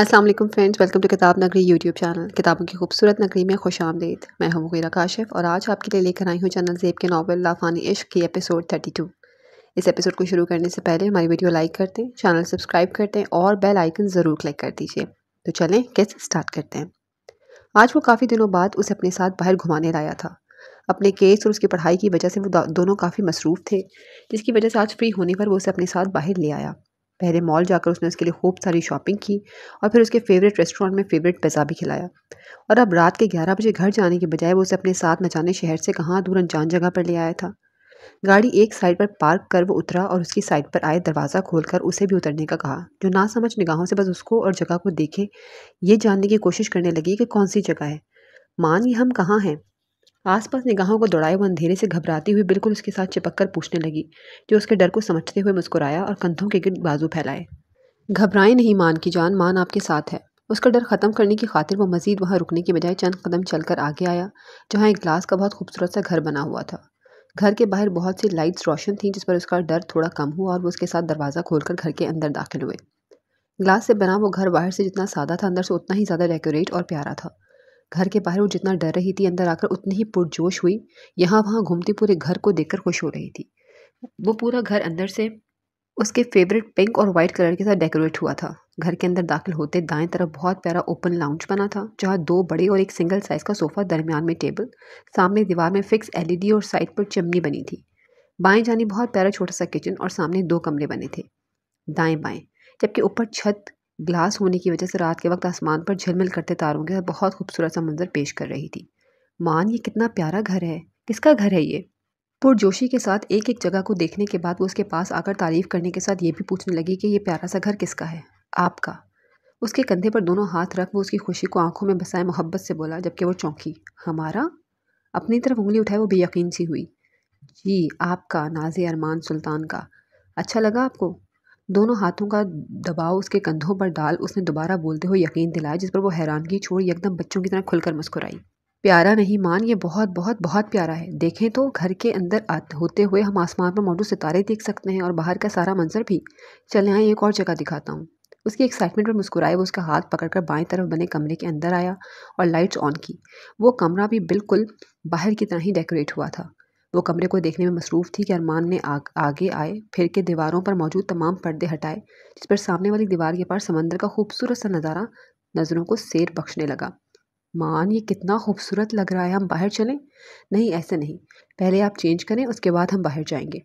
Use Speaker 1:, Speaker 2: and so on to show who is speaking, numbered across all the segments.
Speaker 1: Aslam friends welcome to किताब नगरी YouTube channel किताबों की खूबसूरत नगरी में खुश आमदीद मैं हूँ मुगीरा काशिफ और आज आपके लिए लेकर आई हूँ चैनल जेब के नावल लाफानी इश्क की एपिसोड 32 इस एपिसोड को शुरू करने से पहले हमारी वीडियो लाइक करते हैं चैनल सब्सक्राइब करते हैं और बेल आइकन ज़रूर क्लिक कर दीजिए तो चलें कैसे स्टार्ट करते हैं आज वो काफ़ी दिनों बाद उसे अपने साथ बाहर घुमाने लाया था अपने केस और उसकी पढ़ाई की वजह से वो दोनों काफ़ी मसरूफ़ थे जिसकी वजह से आज फ्री होने पर वो उसे अपने साथ बाहर ले आया पहले मॉल जाकर उसने उसके लिए खूब सारी शॉपिंग की और फिर उसके फेवरेट रेस्टोरेंट में फेवरेट पिज़्ज़ा भी खिलाया और अब रात के ग्यारह बजे घर जाने के बजाय वो उसे अपने साथ नचाने शहर से कहाँ दूर अनजान जगह पर ले आया था गाड़ी एक साइड पर पार्क कर वो उतरा और उसकी साइड पर आए दरवाज़ा खोलकर उसे भी उतरने का कहा जो ना समझ निगाहों से बस उसको और जगह को देखे ये जानने की कोशिश करने लगी कि कौन सी जगह है मान ये हम कहाँ हैं आसपास निगाहों को दौड़ाए वो अंधेरे से घबराती हुई बिल्कुल उसके साथ चिपक कर पूछने लगी जो उसके डर को समझते हुए मुस्कुराया और कंधों के गिर्द बाजू फैलाए घबराएं नहीं मान की जान मान आपके साथ है उसका डर ख़त्म करने की खातिर वो मज़ीद वहाँ रुकने के बजाय चंद कदम चलकर आगे आया जहाँ एक ग्लास का बहुत खूबसूरत सा घर बना हुआ था घर के बाहर बहुत सी लाइट्स रोशन थीं जिस पर उसका डर थोड़ा कम हुआ और वो उसके साथ दरवाज़ा खोलकर घर के अंदर दाखिल हुए ग्लास से बना वो घर बाहर से जितना सादा था अंदर से उतना ही ज़्यादा डेकोरेट और प्यारा था घर के बाहर वो जितना डर रही थी अंदर आकर उतनी ही पुरजोश हुई यहाँ वहाँ घूमती पूरे घर को देखकर खुश हो रही थी वो पूरा घर अंदर से उसके फेवरेट पिंक और वाइट कलर के साथ डेकोरेट हुआ था घर के अंदर दाखिल होते दाएं तरफ बहुत प्यारा ओपन लाउंज बना था जहाँ दो बड़े और एक सिंगल साइज का सोफा दरमियान में टेबल सामने दीवार में फिक्स एलईडी और साइड पर चिमनी बनी थी बाएं जानी बहुत प्यारा छोटा सा किचन और सामने दो कमरे बने थे दाएं बाएं जबकि ऊपर छत ग्लास होने की वजह से रात के वक्त आसमान पर झिलमिल करते तारों के साथ बहुत खूबसूरत सा मंजर पेश कर रही थी मान ये कितना प्यारा घर है किसका घर है ये पुरजोशी के साथ एक एक जगह को देखने के बाद वो उसके पास आकर तारीफ़ करने के साथ ये भी पूछने लगी कि ये प्यारा सा घर किसका है आपका उसके कंधे पर दोनों हाथ रख वो उसकी खुशी को आंखों में बसाए मोहब्बत से बोला जबकि वो चौंकी हमारा अपनी तरफ उंगली उठाए वो बेयकीन सी हुई जी आपका नाज अरमान सुल्तान का अच्छा लगा आपको दोनों हाथों का दबाव उसके कंधों पर डाल उसने दोबारा बोलते हुए यकीन दिलाया जिस पर वो हैरानगी छोड़ एकदम बच्चों की तरह खुलकर मुस्कुराई प्यारा नहीं मान ये बहुत बहुत बहुत प्यारा है देखें तो घर के अंदर आते होते हुए हम आसमान पर मौजूद सितारे देख सकते हैं और बाहर का सारा मंजर भी चले आए एक और जगह दिखाता हूँ उसकी एक्साइटमेंट पर मुस्कुराए वो उसका हाथ पकड़कर बाएं तरफ बने कमरे के अंदर आया और लाइट्स ऑन की वो कमरा भी बिल्कुल बाहर की तरह ही डेकोरेट हुआ था वो कमरे को देखने में मसरूफ़ थी कि अरमान ने आग, आगे आए फिर के दीवारों पर मौजूद तमाम पर्दे हटाए जिस पर सामने वाली दीवार के पार समंदर का खूबसूरत सा नज़ारा नज़रों को सैर बख्शने लगा मान ये कितना खूबसूरत लग रहा है हम बाहर चलें नहीं ऐसे नहीं पहले आप चेंज करें उसके बाद हम बाहर जाएंगे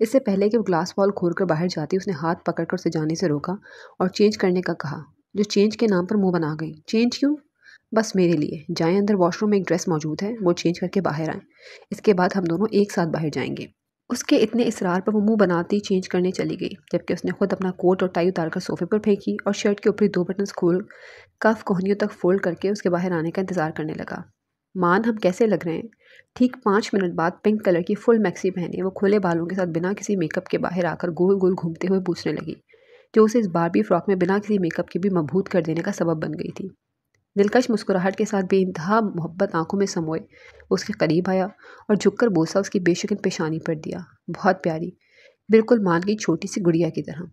Speaker 1: इससे पहले कि वो ग्लास वॉल खोल कर बाहर जाती उसने हाथ पकड़ कर उसे जाने से रोका और चेंज करने का कहा जो चेंज के नाम पर मुंह बना गई चेंज क्यों बस मेरे लिए जाएं अंदर वॉशरूम में एक ड्रेस मौजूद है वो चेंज करके बाहर आएं इसके बाद हम दोनों एक साथ बाहर जाएंगे उसके इतने इसरार पर वो मुंह बनाती चेंज करने चली गई जबकि उसने खुद अपना कोट और टाई उतार कर सोफे पर फेंकी और शर्ट के ऊपरी दो बटन खोल कफ कोहनियों तक फोल्ड करके उसके बाहर आने का इंतज़ार करने लगा मान हम कैसे लग रहे हैं ठीक पाँच मिनट बाद पिंक कलर की फुल मैक्सी पहने वो खुले बालों के साथ बिना किसी मेकअप के बाहर आकर गोल गोल घूमते हुए पूछने लगी जो उसे इस बार भी फ्रॉक में बिना किसी मेकअप के भी मबूत कर देने का सबब बन गई थी दिलकश मुस्कुराहट के साथ बेानतहा मोहब्बत आंखों में समोए उसके करीब आया और झुककर बोसा उसकी बेशकिन पेशानी पर दिया बहुत प्यारी बिल्कुल मान गई छोटी सी गुड़िया की तरह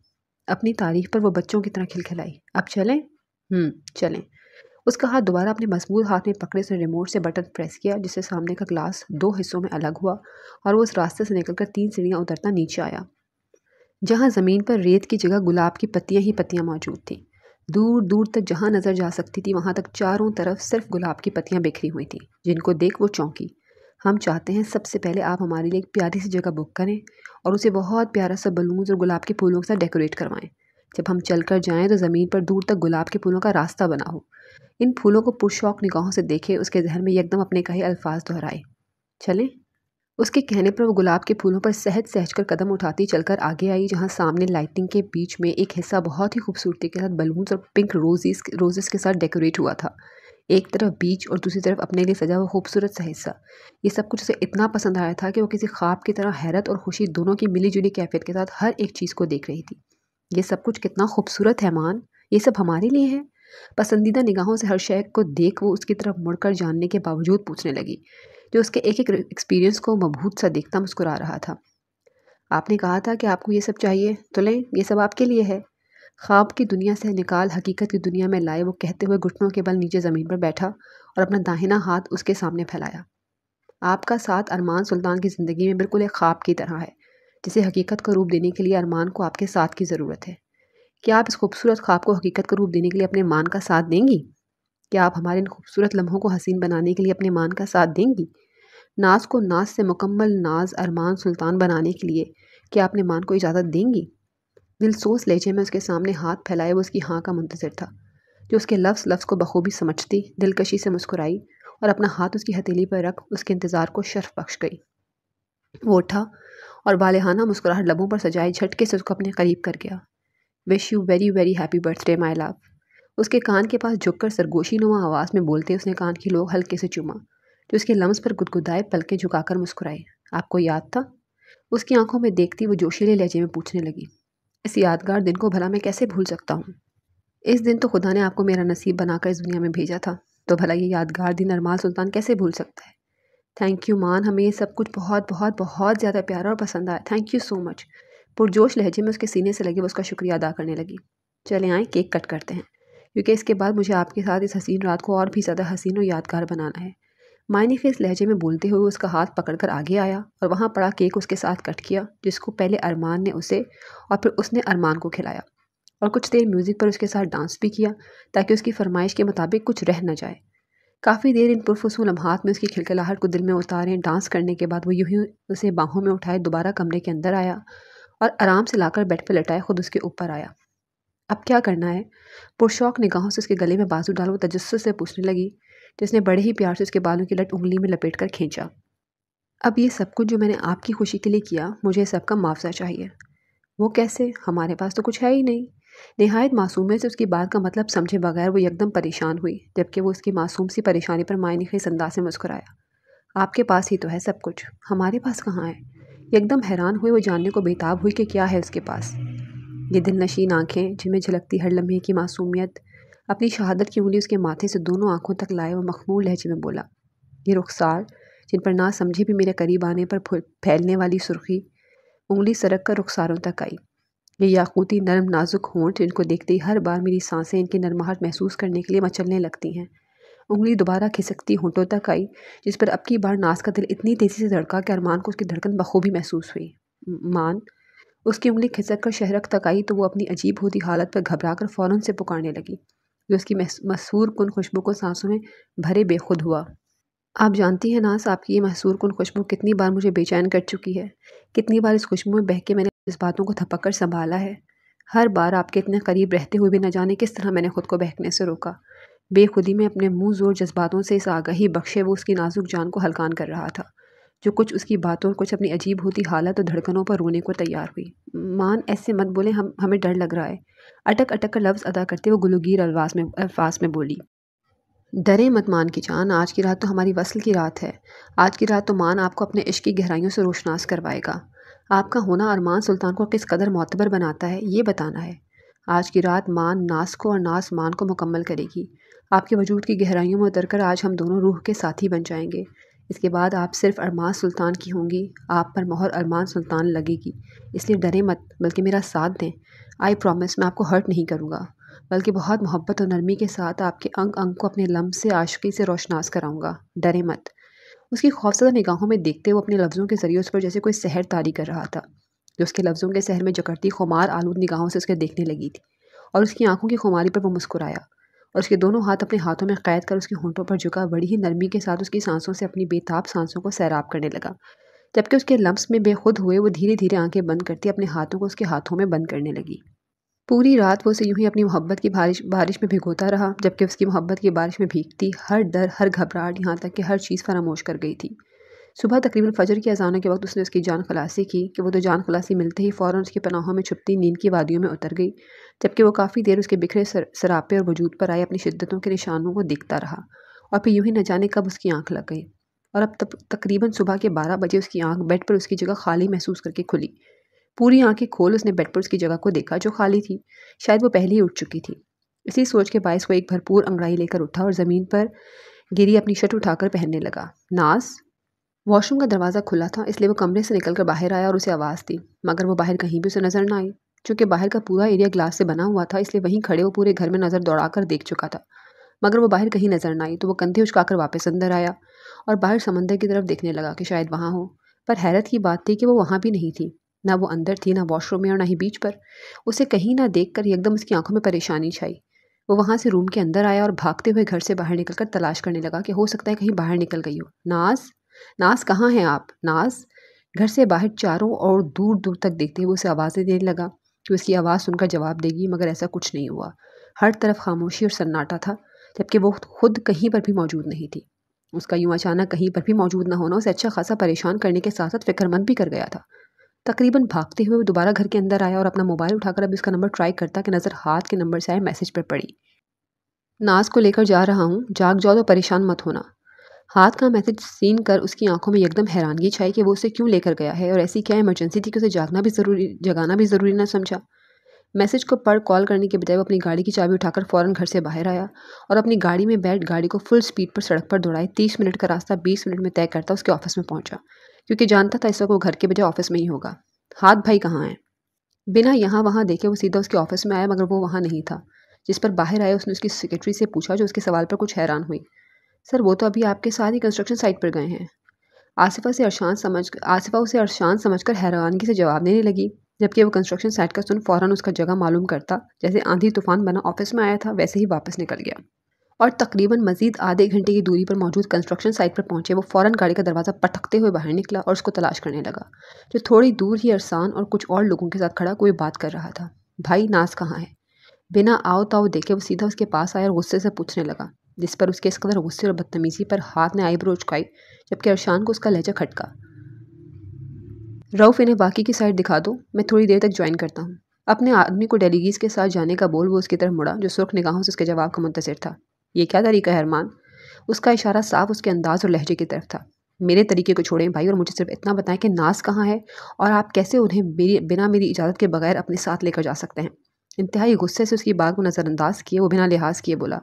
Speaker 1: अपनी तारीफ पर वो बच्चों की तरह खिलखिलाई अब चलें हम्म, चलें उसका हाथ दोबारा अपने मजबूत हाथ में पकड़े से रिमोट से बटन प्रेस किया जिससे सामने का ग्लास दो हिस्सों में अलग हुआ और वो उस रास्ते से निकलकर तीन सीढ़ियाँ उतरता नीचे आया जहाँ ज़मीन पर रेत की जगह गुलाब की पत्तियाँ ही पत्तियाँ मौजूद थीं दूर दूर तक जहाँ नज़र जा सकती थी वहाँ तक चारों तरफ सिर्फ गुलाब की पत्तियाँ बिखरी हुई थीं जिनको देख वो चौंकी हम चाहते हैं सबसे पहले आप हमारे लिए एक प्यारी सी जगह बुक करें और उसे बहुत प्यारा सा बलून और गुलाब के फूलों के साथ डेकोरेट करवाएं जब हम चल कर जाएँ तो ज़मीन पर दूर तक गुलाब के फूलों का रास्ता बना हो इन फूलों को पुरशौक निगाहों से देखे उसके जहन में एकदम अपने कहे अल्फाज दोहराए चलें उसके कहने पर वो गुलाब के फूलों पर सहज सहज कर कदम उठाती चलकर आगे आई जहाँ सामने लाइटिंग के बीच में एक हिस्सा बहुत ही खूबसूरती के साथ बलून्स और पिंक रोजेस रोजेस के साथ डेकोरेट हुआ था एक तरफ बीच और दूसरी तरफ अपने लिए सजा हुआ खूबसूरत सा हिस्सा ये सब कुछ उसे इतना पसंद आया था कि वो किसी ख्वाब की तरह हैरत और खुशी दोनों की मिलीजुली कैफियत के साथ हर एक चीज़ को देख रही थी ये सब कुछ कितना खूबसूरत है मान ये सब हमारे लिए है पसंदीदा निगाहों से हर शेख को देख वो उसकी तरफ मुड़कर जानने के बावजूद पूछने लगी जो उसके एक एक एक्सपीरियंस को मबहूत सा देखता मुस्कुरा रहा था आपने कहा था कि आपको ये सब चाहिए तो लें ये सब आपके लिए है ख्वाब की दुनिया से निकाल हकीकत की दुनिया में लाए वो कहते हुए घुटनों के बल नीचे ज़मीन पर बैठा और अपना दाहिना हाथ उसके सामने फैलाया आपका साथ अरमान सुल्तान की ज़िंदगी में बिल्कुल एक ख्वाब की तरह है जिसे हकीकत का रूप देने के लिए अरमान को आपके साथ की ज़रूरत है क्या आप इस खूबसूरत ख्वाब को हकीकत का रूप देने के लिए अपने मान का साथ देंगी क्या आप हमारे इन खूबसूरत लम्हों को हसीन बनाने के लिए अपने मान का साथ देंगी नाज को नाज से मुकम्मल नाज अरमान सुल्तान बनाने के लिए क्या अपने मान को इजाज़त देंगी दिलसोस लहजे में उसके सामने हाथ फैलाए वो उसकी हाँ का मुंतज़र था जो उसके लफ्स लफ्स को बखूबी समझती दिलकशी से मुस्कुराई और अपना हाथ उसकी हथेली पर रख उसके इंतज़ार को शर्फ बख्श गई वो उठा और बालहाना मुस्कुराहट लबों पर सजाए झटके से उसको अपने करीब कर गया wish you very very happy birthday my love उसके कान के पास झुककर सरगोशी नुमा आवाज़ में बोलते उसने कान की लोग हल्के से चुमा जो उसके लम्स पर गुदगुदाए पलके झुकाकर मुस्कुराए आपको याद था उसकी आंखों में देखती वो जोशीले लहजे में पूछने लगी इस यादगार दिन को भला मैं कैसे भूल सकता हूँ इस दिन तो खुदा ने आपको मेरा नसीब बनाकर इस दुनिया में भेजा था तो भला ये यादगार दिन अरमाल सुल्तान कैसे भूल सकता है थैंक यू मान हमें ये सब कुछ बहुत बहुत बहुत ज़्यादा प्यारा और पसंद आया थैंक यू सो मच पुरजोश लहजे में उसके सीने से लगे वो उसका शुक्रिया अदा करने लगी चले आए केक कट करते हैं क्योंकि इसके बाद मुझे आपके साथ इस हसीन रात को और भी ज़्यादा हसीन और यादगार बनाना है मायने के इस लहजे में बोलते हुए उसका हाथ पकड़कर आगे आया और वहाँ पड़ा केक उसके साथ कट किया जिसको पहले अरमान ने उसे और फिर उसने अरमान को खिलाया और कुछ देर म्यूज़िक पर उसके साथ डांस भी किया ताकि उसकी फरमाइश के मुताबिक कुछ रह न जाए काफ़ी देर इन पुरफसू लम्हात में उसकी खिलखिलाहट को दिल में उतारें डांस करने के बाद वो यूँ ही उसे बाहों में उठाए दोबारा कमरे के अंदर आया और आराम से लाकर बेड पर लटाए ख़ुद उसके ऊपर आया अब क्या करना है पुरशौक निगाहों से उसके गले में बाजू डालो तजस्स से पूछने लगी जिसने बड़े ही प्यार से उसके बालों की लट उंगली में लपेट कर खींचा अब ये सब कुछ जो मैंने आपकी खुशी के लिए किया मुझे सबका मुआवजा चाहिए वो कैसे हमारे पास तो कुछ है ही नहीं नहायत मासूमे से उसकी बात का मतलब समझे बगैर वो एकदम परेशान हुई जबकि वो उसकी मासूम सी परेशानी पर मायने खेस अंदाज से मुस्कराया आपके पास ही तो है सब कुछ हमारे पास कहाँ है एकदम हैरान हुए वो जानने को बेताब हुई कि क्या है उसके पास ये दिल नशीन आँखें जिनमें झलकती हर लम्हे की मासूमियत अपनी शहादत की उंगली उसके माथे से दोनों आँखों तक लाए व मखमूल लहजे में बोला ये रुखसार जिन पर ना समझे भी मेरे करीब आने पर फैलने वाली सुर्खी उंगली सरक कर रुखसारों तक आई ये याकूती नरम नाजुक होंठ इनको देखते ही हर बार मेरी सांसें इनकी नरमाहट महसूस करने के लिए मचलने लगती हैं उंगली दोबारा खिसकती होंठों तक आई जिस पर अब की बार नाज का दिल इतनी तेज़ी से धड़का कि अरमान को उसकी धड़कन बखूबी महसूस हुई मान उसकी उंगली खिसक कर शहरक तक आई तो वो अपनी अजीब होती हालत पर घबरा कर फ़ौरन से पुकारने लगी जो उसकी मसूर कन खुशबू को सांसों में भरे बेखुद हुआ आप जानती हैं नास आपकी ये मसूर कन खुशबू कितनी बार मुझे बेचैन कर चुकी है कितनी बार इस खुशबू में बह के मैंने इस बातों को थपक कर संभाला है हर बार आपके इतने करीब रहते हुए भी न जाने किस तरह मैंने खुद को बहकने से रोका बेखुदी में अपने मुंह जोर जज्बातों से इस आगाही बख्शे वो उसकी नाजुक जान को हलकान कर रहा था जो कुछ उसकी बातों और कुछ अपनी अजीब होती हालत और धड़कनों पर रोने को तैयार हुई मान ऐसे मत बोले हम हमें डर लग रहा है अटक अटक का लफ्ज़ अदा करते हुए गुलगीर अलवास में अल्फाज में बोली डरे मत मान की जान आज की रात तो हमारी वसल की रात है आज की रात तो मान आपको अपने इश्क की गहराइयों से रोशनास करवाएगा आपका होना अरमान सुल्तान को किस कदर मोतबर बनाता है ये बताना है आज की रात मान नास को और नास मान को मुकम्मल करेगी आपके वजूद की गहराइयों में उतर कर आज हम दोनों रूह के साथी बन जाएंगे इसके बाद आप सिर्फ अरमान सुल्तान की होंगी आप पर मोहर अरमान सुल्तान लगेगी इसलिए डरे मत बल्कि मेरा साथ दें आई प्रॉमिस मैं आपको हर्ट नहीं करूँगा बल्कि बहुत मोहब्बत और नरमी के साथ आपके अंग अंग को अपने लम्ब से आशकी से रोशनास कराऊँगा डरे मत उसकी खौफजदा निगाहों में देखते हुए अपने लफ्ज़ों के ज़रिए उस पर जैसे कोई सहर तारी कर रहा था जो उसके लफ्ज़ों के सहर में जकड़ती खुमार आलूद निगाहों से उसके देखने लगी थी और उसकी आंखों की खुमारी पर वो मुस्कुराया और उसके दोनों हाथ अपने हाथों में कैद कर उसके होंठों पर झुका बड़ी ही नरमी के साथ उसकी सांसों से अपनी बेताब सांसों को सैराब करने लगा जबकि उसके लम्ब़ में बेखुद हुए वो धीरे धीरे आंखें बंद करती अपने हाथों को उसके हाथों में बंद करने लगी पूरी रात वो उसे यूं ही अपनी मोहब्बत की बारिश बारिश में भिगोता रहा जबकि उसकी मोहब्बत की बारिश में भीगती हर डर हर घबराहट यहाँ तक कि हर चीज़ फरामोश कर गई थी सुबह तकरीबन फ़जर की अजानों के वक्त उसने उसकी जान खलासी की कि वो तो जान खलासी मिलते ही फ़ौर उसकी पनाहों में छुपती नींद की वादियों में उतर गई जबकि वो काफ़ी देर उसके बिखरे सर, सरापे और वजूद पर आए अपनी शिद्दतों के निशानों को देखता रहा और फिर यूँ ही न जाने कब उसकी आँख लग गई और अब तब तकरीबन सुबह के बारह बजे उसकी आँख बेड पर उसकी जगह खाली महसूस करके खुली पूरी आंखें खोल उसने बेड पर उसकी जगह को देखा जो खाली थी शायद वो पहले ही उठ चुकी थी इसी सोच के बायस को एक भरपूर अंगड़ाई लेकर उठा और ज़मीन पर गिरी अपनी शर्ट उठाकर पहनने लगा नाज वॉशरूम का दरवाज़ा खुला था इसलिए वो कमरे से निकलकर बाहर आया और उसे आवाज़ दी मगर वो बाहर कहीं भी उसे नज़र ना आई चूँकि बाहर का पूरा एरिया ग्लास से बना हुआ था इसलिए वहीं खड़े वो पूरे घर में नज़र दौड़ा देख चुका था मगर वो बाहर कहीं नज़र ना आई तो वो कंधे उचकाकर वापस अंदर आया और बाहर समंदर की तरफ देखने लगा कि शायद वहाँ हो पर हैरत की बात थी कि वो वहाँ भी नहीं थी ना वो अंदर थी ना वॉशरूम में और ना ही बीच पर उसे कहीं ना देख कर एकदम उसकी आंखों में परेशानी छाई वो वहाँ से रूम के अंदर आया और भागते हुए घर से बाहर निकलकर तलाश करने लगा कि हो सकता है कहीं बाहर निकल गई हो नाज नाज कहाँ हैं आप नाज घर से बाहर चारों ओर दूर दूर तक देखते हुए उसे आवाज़ें देने लगा कि उसकी आवाज़ सुनकर जवाब देगी मगर ऐसा कुछ नहीं हुआ हर तरफ खामोशी और सन्नाटा था जबकि वो खुद कहीं पर भी मौजूद नहीं थी उसका यूँ अचानक कहीं पर भी मौजूद ना होना उसे अच्छा खासा परेशान करने के साथ साथ फिक्रमंद भी कर गया था तकरीबन भागते हुए वो दोबारा घर के अंदर आया और अपना मोबाइल उठाकर अब उसका नंबर ट्राई करता कि नज़र हाथ के नंबर से आए मैसेज पर पड़ी नाज को लेकर जा रहा हूँ जाग जाओ तो परेशान मत होना हाथ का मैसेज सीन कर उसकी आंखों में एकदम हैरानगी छाई कि वो उसे क्यों लेकर गया है और ऐसी क्या इमरजेंसी थी कि उसे जागना भी ज़रूरी जगाना भी ज़रूरी ना समझा मैसेज को पढ़ कॉल करने के बजाय वो अपनी गाड़ी की चाबी उठाकर फ़ौरन घर से बाहर आया और अपनी गाड़ी में बैठ गाड़ी को फुल स्पीड पर सड़क पर दौड़ाई तीस मिनट का रास्ता बीस मिनट में तय करता उसके ऑफिस में पहुंचा क्योंकि जानता था इस वक्त वो घर के बजाय ऑफिस में ही होगा हाथ भाई कहाँ है बिना यहाँ वहाँ देखे वो सीधा उसके ऑफिस में आया मगर वो वहाँ नहीं था जिस पर बाहर आया उसने उसकी सेक्रेटरी से पूछा जो उसके सवाल पर कुछ हैरान हुई सर वो तो अभी आपके साथ ही कंस्ट्रक्शन साइट पर गए हैं आसिफा से अरशान समझ आसिफा उसे अरशान समझकर हैरानगी से जवाब देने लगी जबकि वो कंस्ट्रक्शन साइट का सुन फ़ौरन उसका जगह मालूम करता जैसे आंधी तूफान बना ऑफिस में आया था वैसे ही वापस निकल गया और तकरीबन मजीद आधे घंटे की दूरी पर मौजूद कंस्ट्रक्शन साइट पर पहुंचे वो फ़ौरन गाड़ी का दरवाज़ा पटकते हुए बाहर निकला और उसको तलाश करने लगा जो थोड़ी दूर ही अरसान और कुछ और लोगों के साथ खड़ा कोई बात कर रहा था भाई नास कहाँ है बिना आओ ताओ देखे वो सीधा उसके पास आया और गुस्से से पूछने लगा जिस पर उसके इस कदर गुस्से और बदतमीज़ी पर हाथ ने आईब्रो उचकाई जबकि अरशान को उसका लहजा खटका रऊफ़ इन्हें बाकी की साइड दिखा दो मैं थोड़ी देर तक ज्वाइन करता हूँ अपने आदमी को डेलीगीज के साथ जाने का बोल वो उसकी तरफ मुड़ा जो सुर्ख निगाहों से उसके जवाब का मुंतजर था ये क्या तरीका है अरमान उसका इशारा साफ उसके अंदाज और लहजे की तरफ था मेरे तरीके को छोड़ें भाई और मुझे सिर्फ इतना बताएं कि नाज कहाँ है और आप कैसे उन्हें मेरी बिना मेरी इजाज़त के बगैर अपने साथ लेकर जा सकते हैं इंतहाई गुस्से से उसकी बात को नज़रअंदाज किए वो बिना लिहाज किए बोला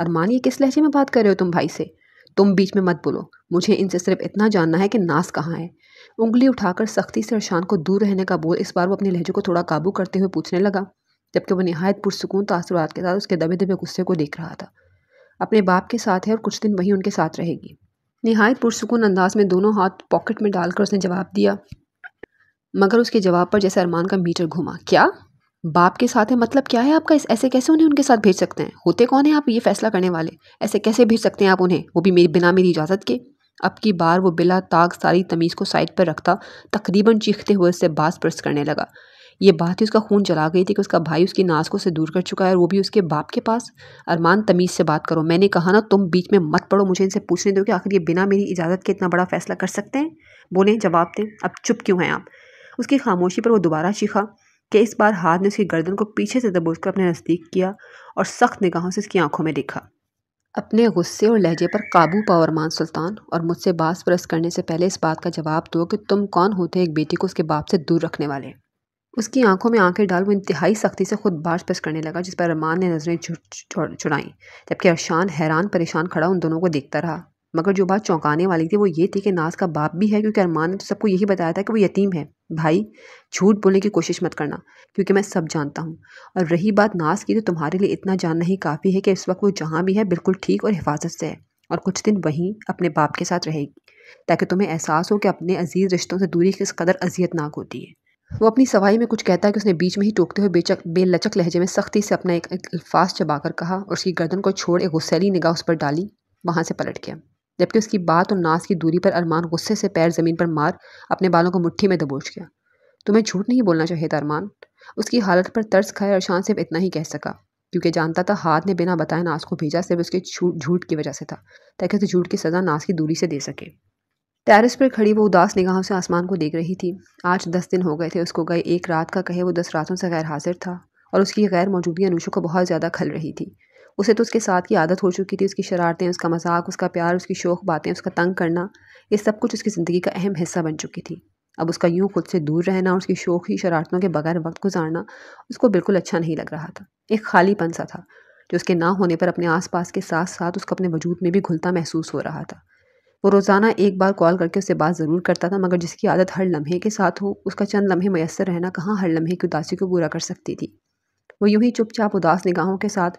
Speaker 1: अरमान ये किस लहजे में बात कर रहे हो तुम भाई से तुम बीच में मत बोलो मुझे इनसे सिर्फ इतना जानना है कि नास कहाँ है उंगली उठाकर सख्ती से अरशान को दूर रहने का बोल इस बार वो अपने लहजे को थोड़ा काबू करते हुए पूछने लगा जबकि वो नहायत पुरसकून तासरात तो के साथ उसके दबे दबे गुस्से को देख रहा था अपने बाप के साथ है और कुछ दिन वहीं उनके साथ रहेगी नहायत पुरसकून अंदाज में दोनों हाथ पॉकेट में डालकर उसने जवाब दिया मगर उसके जवाब पर जैसे अरमान का मीटर घूमा क्या बाप के साथ है मतलब क्या है आपका इस ऐसे कैसे उन्हें उनके साथ भेज सकते हैं होते कौन है आप ये फैसला करने वाले ऐसे कैसे भेज सकते हैं आप उन्हें वो भी मेरी बिना मेरी इजाज़त के अब की बार वो बिला ताक सारी तमीज़ को साइड पर रखता तकरीबन चीखते हुए उससे बास प्रस्त करने लगा ये बात ही उसका खून जला गई थी कि उसका भाई उसकी नाजकों से दूर कर चुका है और वो भी उसके बाप के पास अरमान तमीज़ से बात करो मैंने कहा ना तुम बीच में मत पड़ो मुझे इनसे पूछने दो कि आखिर ये बिना मेरी इजाज़त के इतना बड़ा फ़ैसला कर सकते हैं बोले जवाब दें अब चुप क्यों हैं आप उसकी खामोशी पर वो दोबारा चीखा कि इस बार हाथ ने उसकी गर्दन को पीछे से दबोचकर अपने नज़दीक किया और सख्त निगाहों से उसकी आंखों में देखा अपने गुस्से और लहजे पर काबू पाओ अरमान सुल्तान और मुझसे बास परस करने से पहले इस बात का जवाब दो कि तुम कौन होते एक बेटी को उसके बाप से दूर रखने वाले उसकी आंखों में आंखें डाल वो इंतहाई सख्ती से खुद बाश पेश करने लगा जिस पर अरमान ने नज़रें छुड़ाईं जबकि अरशान हैरान परेशान खड़ा उन दोनों को देखता रहा मगर जो बात चौंकाने वाली थी वो ये थी कि नाज का बाप भी है क्योंकि अरमान ने तो सबको यही बताया था कि वो यतीम है भाई झूठ बोलने की कोशिश मत करना क्योंकि मैं सब जानता हूँ और रही बात नाज की तो तुम्हारे लिए इतना जानना ही काफ़ी है कि इस वक्त वो जहाँ भी है बिल्कुल ठीक और हिफाजत से है और कुछ दिन वहीं अपने बाप के साथ रहेगी ताकि तुम्हें एहसास हो कि अपने अजीज़ रिश्तों से दूरी किस कदर अजियतनाक होती है वो अपनी सवाई में कुछ कहता है कि उसने बीच में ही टोकते हुए बेचक बेलचक लहजे में सख्ती से अपना एक, एक अल्फाज चबाकर कहा और उसकी गर्दन को छोड़ एक गुस्सैली निगाह उस पर डाली वहाँ से पलट गया जबकि उसकी बात और नाच की दूरी पर अरमान गुस्से से पैर ज़मीन पर मार अपने बालों को मुट्ठी में दबोच गया तुम्हें झूठ नहीं बोलना चाहिए था अरमान उसकी हालत पर तर्स खाए अरशान सिर्फ इतना ही कह सका क्योंकि जानता था हाथ ने बिना बताए नाज को भेजा सिर्फ उसके झूठ की वजह से था ताकि उसे झूठ की सज़ा नाज की दूरी से दे सके टेरिस पर खड़ी वो उदास निगाहों से आसमान को देख रही थी आज दस दिन हो गए थे उसको गए एक रात का कहे वो दस रातों से गैर हाजिर था और उसकी गैर मौजूदगी अनुशों को बहुत ज़्यादा खल रही थी उसे तो उसके साथ की आदत हो चुकी थी उसकी शरारतें उसका मजाक उसका प्यार उसकी शौक बातें उसका तंग करना ये सब कुछ उसकी ज़िंदगी का अहम हिस्सा बन चुकी थी अब उसका यूँ खुद से दूर रहना और उसकी शौक ही शरारतों के बगैर वक्त गुजारना उसको बिल्कुल अच्छा नहीं लग रहा था एक ख़ाली सा था जो उसके ना होने पर अपने आसपास के साथ साथ उसको अपने वजूद में भी घुलता महसूस हो रहा था वो रोज़ाना एक बार कॉल करके उससे बात ज़रूर करता था मगर जिसकी आदत हर लम्हे के साथ हो उसका चंद लम्हे मैसर रहना कहाँ हर लम्हे की उदासी को पूरा कर सकती थी वो यूं ही चुपचाप उदास निगाहों के साथ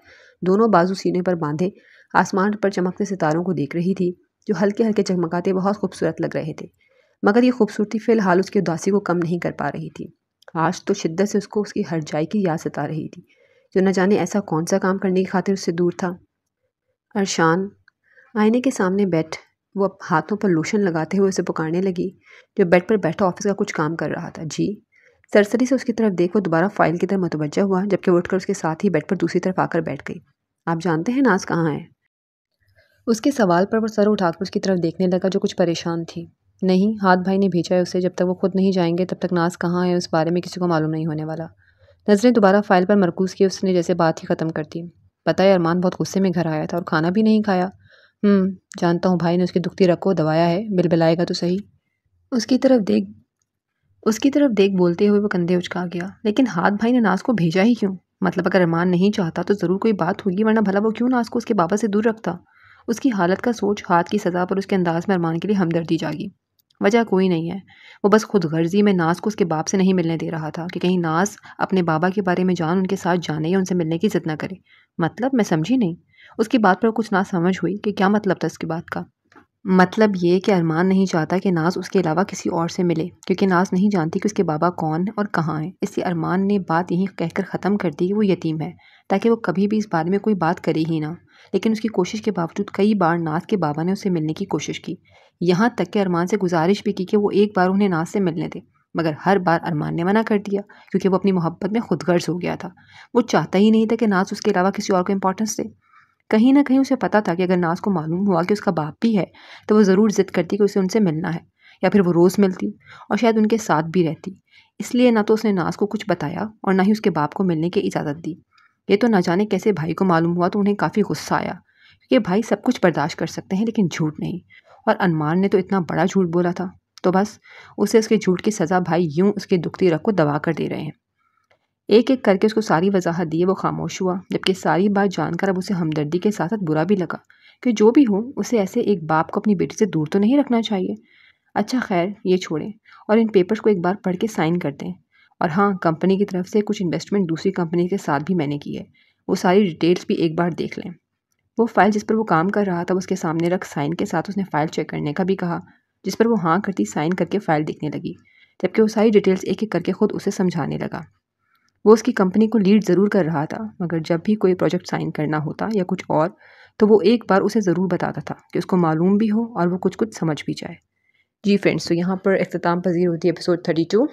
Speaker 1: दोनों बाजू सीने पर बांधे आसमान पर चमकते सितारों को देख रही थी जो हल्के हल्के चमकाते बहुत खूबसूरत लग रहे थे मगर ये खूबसूरती फ़िलहाल उसकी उदासी को कम नहीं कर पा रही थी आज तो शिद्दत से उसको उसकी हर जाए की याद सता रही थी जो न जाने ऐसा कौन सा काम करने की खातिर उससे दूर था अरशान आईने के सामने बैठ वो हाथों पर लोशन लगाते हुए उसे पुकारने लगी जो बेड पर बैठा ऑफिस का कुछ काम कर रहा था जी सरसरी से उसकी तरफ देख वो दोबारा फाइल की तरफ मतवजा हुआ जबकि उठकर उसके साथ ही बेड पर दूसरी तरफ आकर बैठ गई आप जानते हैं नाज कहाँ है उसके सवाल पर वो सर उठाकर उसकी तरफ देखने लगा जो कुछ परेशान थी नहीं हाथ भाई ने भेजा है उसे जब तक वो खुद नहीं जाएंगे तब तक नाज कहाँ है उस बारे में किसी को मालूम नहीं होने वाला नज़रें दोबारा फाइल पर मरकूज़ की उसने जैसे बात ही ख़त्म कर दी पता है अरमान बहुत गुस्से में घर आया था और खाना भी नहीं खाया हम्म, जानता हूँ भाई ने उसकी दुखती रखो दवाया है बिल बिलाएगा तो सही उसकी तरफ देख उसकी तरफ देख बोलते हुए वो कंधे उचका गया लेकिन हाथ भाई ने नाज को भेजा ही क्यों मतलब अगर अरमान नहीं चाहता तो ज़रूर कोई बात होगी वरना भला वो क्यों नाज को उसके बाबा से दूर रखता उसकी हालत का सोच हाथ की सज़ा पर उसके अंदाज में अरमान के लिए हमदर्दी जागी वजह कोई नहीं है वो बस खुद गर्जी में नाज को उसके बाप से नहीं मिलने दे रहा था कि कहीं नाज अपने बाबा के बारे में जान उनके साथ जाने या उनसे मिलने की जिद ना करे मतलब मैं समझी नहीं उसकी बात पर कुछ ना समझ हुई कि क्या मतलब था उसकी बात का मतलब ये कि अरमान नहीं चाहता कि नाज उसके अलावा किसी और से मिले क्योंकि नाज नहीं जानती कि उसके बाबा कौन है और कहाँ हैं इसलिए अरमान ने बात यहीं कहकर ख़त्म कर दी कि वो यतीम है ताकि वो कभी भी इस बारे में कोई बात करे ही ना लेकिन उसकी कोशिश के बावजूद कई बार नाज के बाबा ने उससे मिलने की कोशिश की यहाँ तक कि अरमान से गुजारिश भी की कि वो एक बार उन्हें नाज से मिलने दे मगर हर बार अरमान ने मना कर दिया क्योंकि वो अपनी मोहब्बत में खुदगर्ज हो गया था वो चाहता ही नहीं था कि नाज उसके अलावा किसी और को इंपॉर्टेंस दे कहीं ना कहीं उसे पता था कि अगर नाज को मालूम हुआ कि उसका बाप भी है तो वो ज़रूर ज़िद करती कि उसे उनसे मिलना है या फिर वो रोज़ मिलती और शायद उनके साथ भी रहती इसलिए ना तो उसने नाज को कुछ बताया और ना ही उसके बाप को मिलने की इजाज़त दी ये तो ना जाने कैसे भाई को मालूम हुआ तो उन्हें काफ़ी गुस्सा आया क्योंकि भाई सब कुछ बर्दाश्त कर सकते हैं लेकिन झूठ नहीं और अनुमान ने तो इतना बड़ा झूठ बोला था तो बस उसे उसके झूठ की सज़ा भाई यूं उसकी दुखती रख को दबा कर दे रहे हैं एक एक करके उसको सारी वजाहत दी वो खामोश हुआ जबकि सारी बात जानकर अब उसे हमदर्दी के साथ साथ बुरा भी लगा कि जो भी हो उसे ऐसे एक बाप को अपनी बेटी से दूर तो नहीं रखना चाहिए अच्छा खैर ये छोड़ें और इन पेपर्स को एक बार पढ़ के साइन कर दें और हाँ कंपनी की तरफ से कुछ इन्वेस्टमेंट दूसरी कंपनी के साथ भी मैंने की है वो सारी डिटेल्स भी एक बार देख लें वो फ़ाइल जिस पर वो काम कर रहा था उसके सामने रख साइन के साथ उसने फ़ाइल चेक करने का भी कहा जिस पर वो हाँ करती साइन करके फ़ाइल देखने लगी जबकि वो सारी डिटेल्स एक एक करके खुद उसे समझाने लगा वो उसकी कंपनी को लीड ज़रूर कर रहा था मगर जब भी कोई प्रोजेक्ट साइन करना होता या कुछ और तो वो एक बार उसे ज़रूर बताता था कि उसको मालूम भी हो और वो कुछ कुछ समझ भी जाए जी फ्रेंड्स तो यहाँ पर अख्ताम पजीर होती है एपिसोड थर्टी टू